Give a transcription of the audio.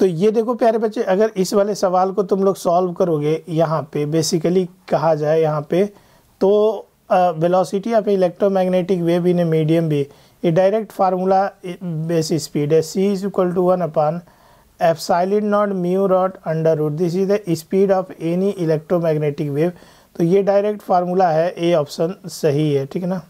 तो ये देखो प्यारे बच्चे अगर इस वाले सवाल को तुम लोग सॉल्व करोगे यहाँ पे बेसिकली कहा जाए यहाँ पे तो velocity of electromagnetic wave in a medium भी ये डायरेक्ट फार्मूला बेसिस स्पीड है c is equal to one epsilon nought mu nought under root this is the speed of any electromagnetic wave तो ये direct formula है A option सही है ठीक है ना